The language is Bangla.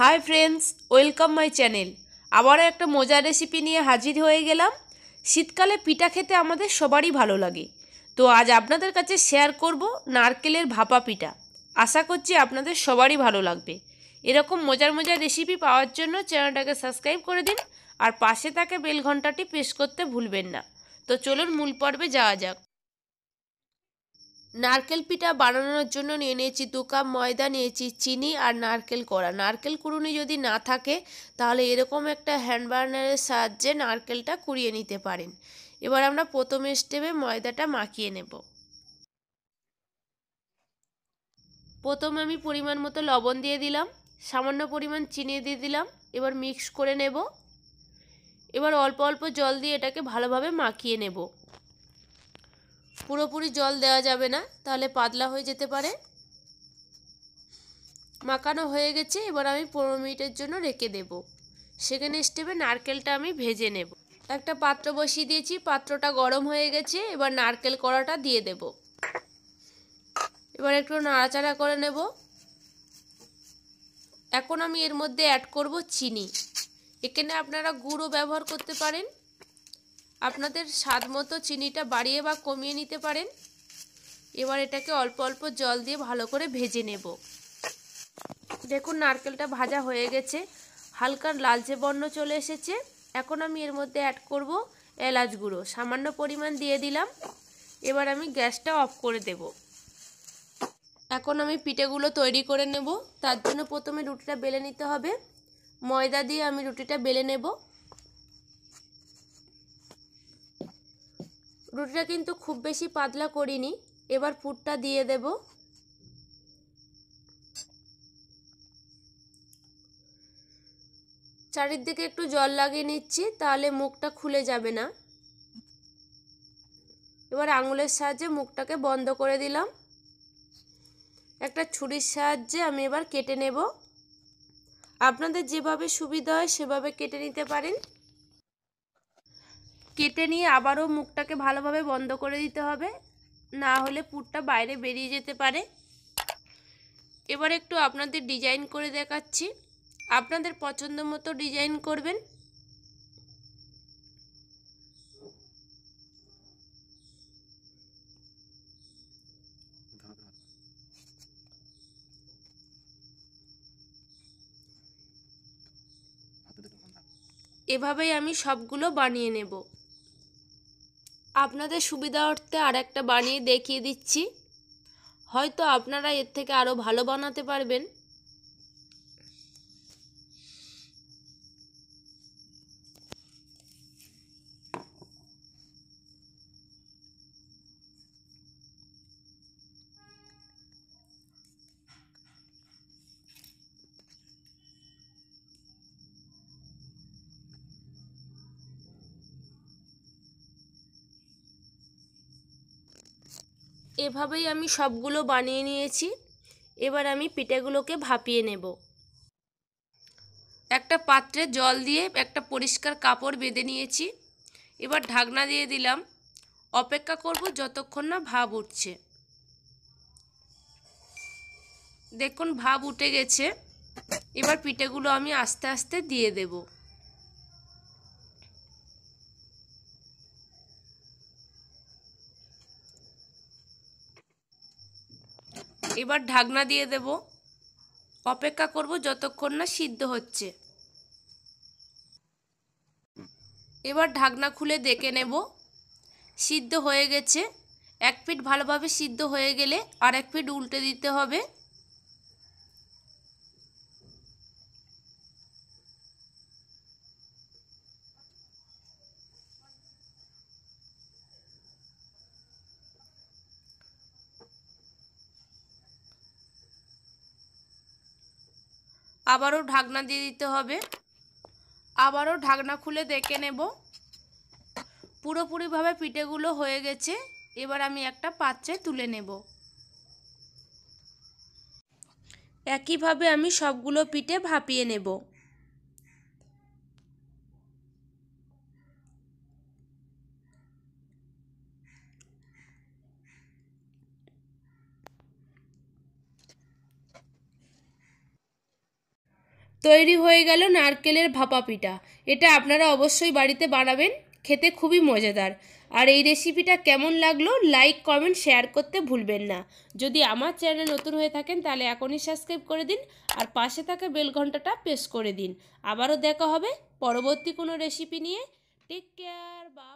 high friends welcome my channel আবারও একটা মজার রেসিপি নিয়ে হাজির হয়ে গেলাম শীতকালে পিঠা খেতে আমাদের সবারই ভালো লাগে তো আজ আপনাদের কাছে শেয়ার করব নারকেলের ভাপা পিঠা আশা করছি আপনাদের সবারই ভালো লাগবে এরকম মজার মজার রেসিপি পাওয়ার জন্য চ্যানেলটাকে সাবস্ক্রাইব করে দিন আর পাশে তাকে বেল ঘন্টাটি প্রেস করতে ভুলবেন না তো চলুন মূল পর্বে যাওয়া যাক নারকেল পিঠা বানানোর জন্য নিয়ে নিয়েছি দু কাপ ময়দা নিয়েছি চিনি আর নারকেল কড়া নারকেল কুড়ুনি যদি না থাকে তাহলে এরকম একটা হ্যান্ড বার্নারের সাহায্যে নারকেলটা কুড়িয়ে নিতে পারেন এবার আমরা প্রথম স্টেপে ময়দাটা মাখিয়ে নেব প্রথম আমি পরিমাণ মতো লবণ দিয়ে দিলাম সামান্য পরিমাণ চিনি দিয়ে দিলাম এবার মিক্স করে নেব এবার অল্প অল্প জল দিয়ে এটাকে ভালোভাবে মাখিয়ে নেবো পুরোপুরি জল দেওয়া যাবে না তাহলে পাতলা হয়ে যেতে পারে মাখানো হয়ে গেছে এবার আমি পনেরো মিনিটের জন্য রেখে দেব সেখানে স্টেপে নারকেলটা আমি ভেজে নেব একটা পাত্র বসিয়ে দিয়েছি পাত্রটা গরম হয়ে গেছে এবার নারকেল কড়াটা দিয়ে দেব এবার একটু নাড়াচাড়া করে নেব এখন আমি এর মধ্যে অ্যাড করব চিনি এখানে আপনারা গুঁড়ো ব্যবহার করতে পারেন আপনাদের স্বাদ মতো চিনিটা বাড়িয়ে বা কমিয়ে নিতে পারেন এবার এটাকে অল্প অল্প জল দিয়ে ভালো করে ভেজে নেব দেখুন নারকেলটা ভাজা হয়ে গেছে হালকা লালচে বর্ণ চলে এসেছে এখন আমি এর মধ্যে অ্যাড করব এলাচ গুঁড়ো সামান্য পরিমাণ দিয়ে দিলাম এবার আমি গ্যাসটা অফ করে দেব এখন আমি পিঠেগুলো তৈরি করে নেব তার জন্য প্রথমে রুটিটা বেলে নিতে হবে ময়দা দিয়ে আমি রুটিটা বেলে নেবো রুটিটা কিন্তু খুব বেশি পাতলা করিনি এবার পুরটা দিয়ে দেব চারিদিকে একটু জল লাগিয়ে নিচ্ছি তাহলে মুখটা খুলে যাবে না এবার আঙুলের সাহায্যে মুখটাকে বন্ধ করে দিলাম একটা ছুরির সাহায্যে আমি এবার কেটে নেব আপনাদের যেভাবে সুবিধা হয় সেভাবে কেটে নিতে পারেন কেটে নিয়ে আবারও মুখটাকে ভালোভাবে বন্ধ করে দিতে হবে না হলে পুরটা বাইরে বেরিয়ে যেতে পারে এবার একটু আপনাদের ডিজাইন করে দেখাচ্ছি আপনাদের পছন্দ মতো ডিজাইন করবেন এভাবেই আমি সবগুলো বানিয়ে নেব আপনাদের সুবিধার্থে আর একটা বানিয়ে দেখিয়ে দিচ্ছি হয়তো আপনারা এর থেকে আরও ভালো বানাতে পারবেন এভাবেই আমি সবগুলো বানিয়ে নিয়েছি এবার আমি পিঠেগুলোকে ভাপিয়ে নেব একটা পাত্রে জল দিয়ে একটা পরিষ্কার কাপড় বেঁধে নিয়েছি এবার ঢাকনা দিয়ে দিলাম অপেক্ষা করব যতক্ষণ না ভাব উঠছে দেখুন ভাব উঠে গেছে এবার পিঠেগুলো আমি আস্তে আস্তে দিয়ে দেবো এবার ঢাকনা দিয়ে দেব অপেক্ষা করব যতক্ষণ না সিদ্ধ হচ্ছে এবার ঢাকনা খুলে দেখে নেব সিদ্ধ হয়ে গেছে এক ফিট ভালোভাবে সিদ্ধ হয়ে গেলে আর এক ফিট উল্টে দিতে হবে আবারও ঢাকনা দিয়ে দিতে হবে আবারও ঢাকনা খুলে দেখে নেব পুরোপুরিভাবে পিঠেগুলো হয়ে গেছে এবার আমি একটা পাত্রে তুলে নেব একইভাবে আমি সবগুলো পিঠে ভাপিয়ে নেব তৈরি হয়ে গেল নারকেলের ভাপা পিঠা এটা আপনারা অবশ্যই বাড়িতে বানাবেন খেতে খুবই মজাদার আর এই রেসিপিটা কেমন লাগলো লাইক কমেন্ট শেয়ার করতে ভুলবেন না যদি আমার চ্যানেল নতুন হয়ে থাকেন তাহলে এখনই সাবস্ক্রাইব করে দিন আর পাশে থাকে বেল ঘন্টাটা প্রেস করে দিন আবারও দেখা হবে পরবর্তী কোনো রেসিপি নিয়ে টেক কেয়ার বা